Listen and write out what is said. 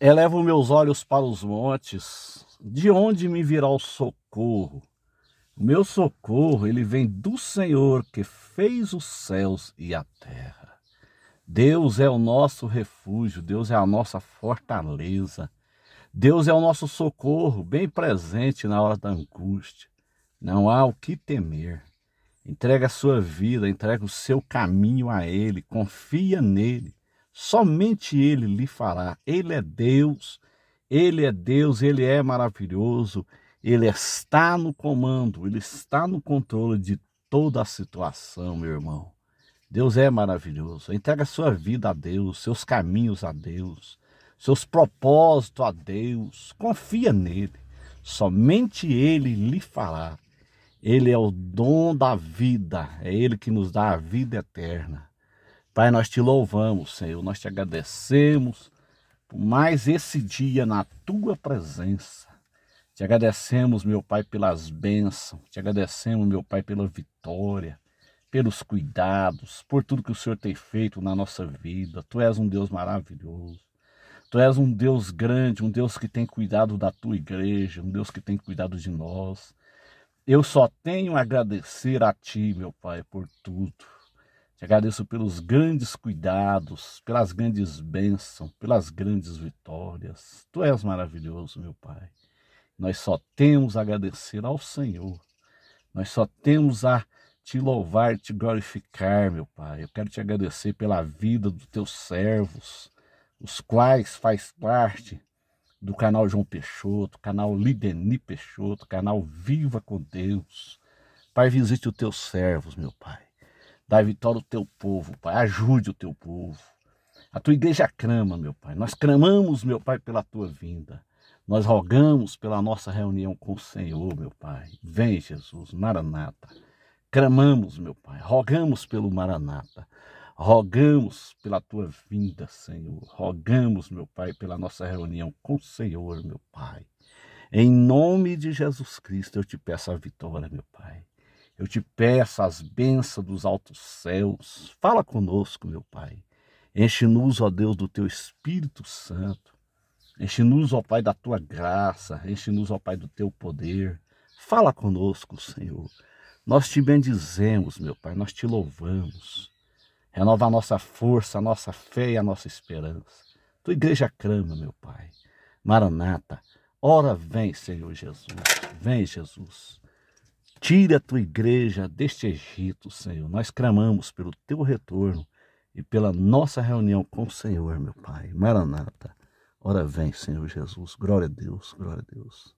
Elevo meus olhos para os montes, de onde me virá o socorro? Meu socorro, ele vem do Senhor que fez os céus e a terra. Deus é o nosso refúgio, Deus é a nossa fortaleza. Deus é o nosso socorro, bem presente na hora da angústia. Não há o que temer. Entrega a sua vida, entrega o seu caminho a Ele, confia nele. Somente Ele lhe fará. Ele é Deus, Ele é Deus, Ele é maravilhoso, Ele está no comando, Ele está no controle de toda a situação, meu irmão. Deus é maravilhoso. Entrega sua vida a Deus, seus caminhos a Deus, seus propósitos a Deus. Confia nele. Somente ele lhe falará. Ele é o dom da vida, é ele que nos dá a vida eterna. Pai, nós te louvamos, Senhor, nós te agradecemos por mais esse dia na tua presença. Te agradecemos, meu Pai, pelas bênçãos, te agradecemos, meu Pai, pela vitória, pelos cuidados, por tudo que o Senhor tem feito na nossa vida. Tu és um Deus maravilhoso. Tu és um Deus grande, um Deus que tem cuidado da tua igreja, um Deus que tem cuidado de nós. Eu só tenho a agradecer a Ti, meu Pai, por tudo. Te agradeço pelos grandes cuidados, pelas grandes bênçãos, pelas grandes vitórias. Tu és maravilhoso, meu Pai. Nós só temos a agradecer ao Senhor. Nós só temos a te louvar, te glorificar, meu Pai. Eu quero te agradecer pela vida dos teus servos, os quais faz parte do canal João Peixoto, canal Lideni Peixoto, canal Viva com Deus. Pai, visite os teus servos, meu Pai. Dá vitória ao teu povo, Pai. Ajude o teu povo. A tua igreja crama, meu Pai. Nós clamamos, meu Pai, pela tua vinda. Nós rogamos pela nossa reunião com o Senhor, meu Pai. Vem, Jesus, Maranata. Cramamos, meu Pai. Rogamos pelo Maranata. Rogamos pela tua vinda, Senhor. Rogamos, meu Pai, pela nossa reunião com o Senhor, meu Pai. Em nome de Jesus Cristo, eu te peço a vitória, meu Pai. Eu te peço as bênçãos dos altos céus. Fala conosco, meu Pai. Enche-nos, ó Deus, do teu Espírito Santo. Enche-nos, ó Pai, da tua graça. Enche-nos, ó Pai, do teu poder. Fala conosco, Senhor. Nós te bendizemos, meu Pai. Nós te louvamos. Renova a nossa força, a nossa fé e a nossa esperança. Tua igreja crama, meu Pai. Maranata, ora vem, Senhor Jesus. Vem, Jesus. Tira a tua igreja deste Egito, Senhor. Nós clamamos pelo teu retorno e pela nossa reunião com o Senhor, meu Pai. Maranata. Ora vem, Senhor Jesus. Glória a Deus, glória a Deus.